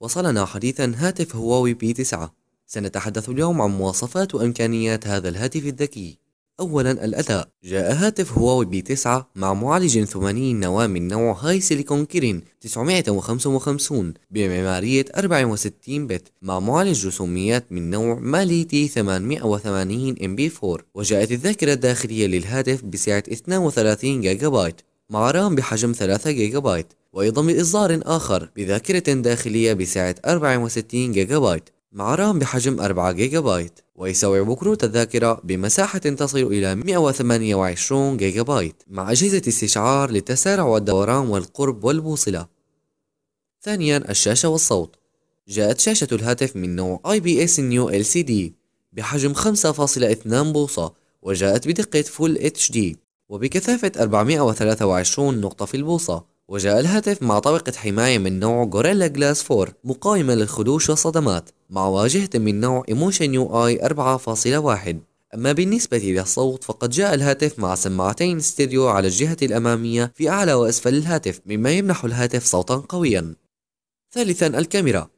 وصلنا حديثا هاتف هواوي بي 9 سنتحدث اليوم عن مواصفات وإمكانيات هذا الهاتف الذكي أولا الأداء جاء هاتف هواوي بي 9 مع معالج 80 نواة من نوع هاي سيليكون كيرين 955 بمعمارية 64 بت مع معالج رسوميات من نوع مالي تي 880 ام بي 4 وجاءت الذاكرة الداخلية للهاتف بسعة 32 جيجا بايت مع رام بحجم 3 جيجا بايت ويضم إصدار آخر بذاكرة داخلية بسعة 64 جيجا بايت مع رام بحجم 4 جيجا بايت ويستوعب كروت الذاكرة بمساحة تصل إلى 128 جيجا بايت مع أجهزة استشعار للتسارع والدوران والقرب والبوصلة ثانيا الشاشة والصوت جاءت شاشة الهاتف من نوع IPS New LCD بحجم 5.2 بوصة وجاءت بدقة Full HD وبكثافة 423 نقطة في البوصة وجاء الهاتف مع طبقة حماية من نوع غوريلا جلاس 4 مقاومة للخدوش والصدمات مع واجهة من نوع ايموشن يو اي 4.1 أما بالنسبة للصوت فقد جاء الهاتف مع سماعتين ستيريو على الجهة الأمامية في أعلى وأسفل الهاتف مما يمنح الهاتف صوتا قويا ثالثا الكاميرا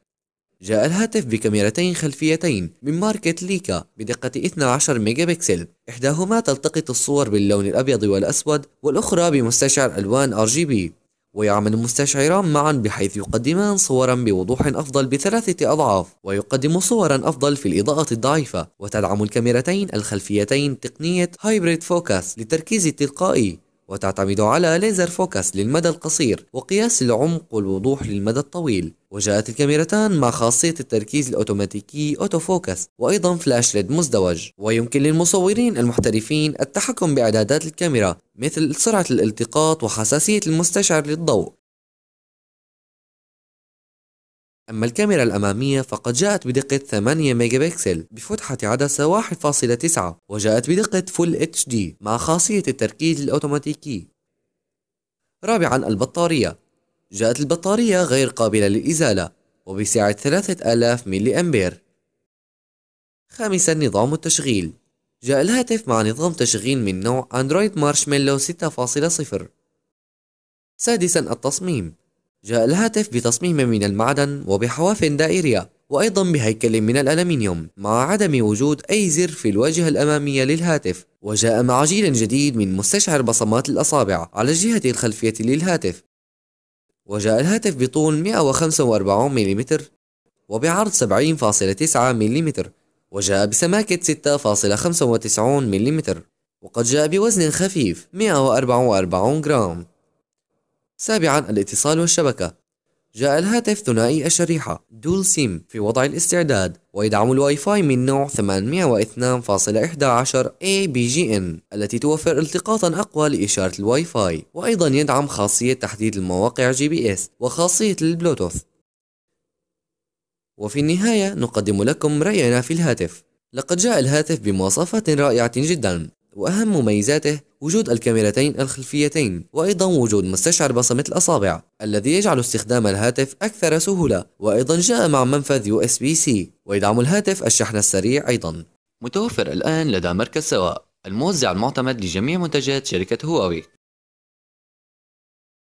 جاء الهاتف بكاميرتين خلفيتين من ماركة ليكا بدقة 12 ميجا بكسل إحداهما تلتقط الصور باللون الأبيض والأسود والأخرى بمستشعر ألوان RGB ويعمل المستشعران معا بحيث يقدمان صورا بوضوح أفضل بثلاثة أضعاف ويقدم صورا أفضل في الإضاءة الضعيفة وتدعم الكاميرتين الخلفيتين تقنية هايبريد فوكس للتركيز التلقائي وتعتمد على ليزر فوكس للمدى القصير وقياس العمق والوضوح للمدى الطويل وجاءت الكاميرتان مع خاصية التركيز الأوتوماتيكي أوتو فوكس وأيضا فلاش ليد مزدوج ويمكن للمصورين المحترفين التحكم بإعدادات الكاميرا مثل سرعة الالتقاط وحساسية المستشعر للضوء أما الكاميرا الأمامية فقد جاءت بدقة 8 ميجا بكسل بفتحة عدسة 1.9 وجاءت بدقة فول اتش دي مع خاصية التركيز الأوتوماتيكي رابعا البطارية جاءت البطارية غير قابلة للإزالة وبسعة 3000 ملي أمبير خامسا نظام التشغيل جاء الهاتف مع نظام تشغيل من نوع أندرويد مارشميلو 6.0 سادسا التصميم جاء الهاتف بتصميم من المعدن وبحواف دائرية وأيضا بهيكل من الألمنيوم مع عدم وجود أي زر في الواجهة الأمامية للهاتف وجاء مع جيل جديد من مستشعر بصمات الأصابع على الجهة الخلفية للهاتف وجاء الهاتف بطول 145 ملم وبعرض 70.9 ملم وجاء بسماكة 6.95 ملم وقد جاء بوزن خفيف 144 جرام سابعا الاتصال والشبكة جاء الهاتف ثنائي الشريحة دول سيم في وضع الاستعداد ويدعم الواي فاي من نوع 802.11 ABGN التي توفر التقاطا أقوى لإشارة الواي فاي وأيضا يدعم خاصية تحديد المواقع جي بي اس وخاصية البلوتوث وفي النهاية نقدم لكم رأينا في الهاتف لقد جاء الهاتف بمواصفات رائعة جدا وأهم مميزاته وجود الكاميرتين الخلفيتين وأيضا وجود مستشعر بصمة الأصابع الذي يجعل استخدام الهاتف أكثر سهولة وأيضا جاء مع منفذ USB-C ويدعم الهاتف الشحن السريع أيضا متوفر الآن لدى مركز سواء الموزع المعتمد لجميع منتجات شركة هواوي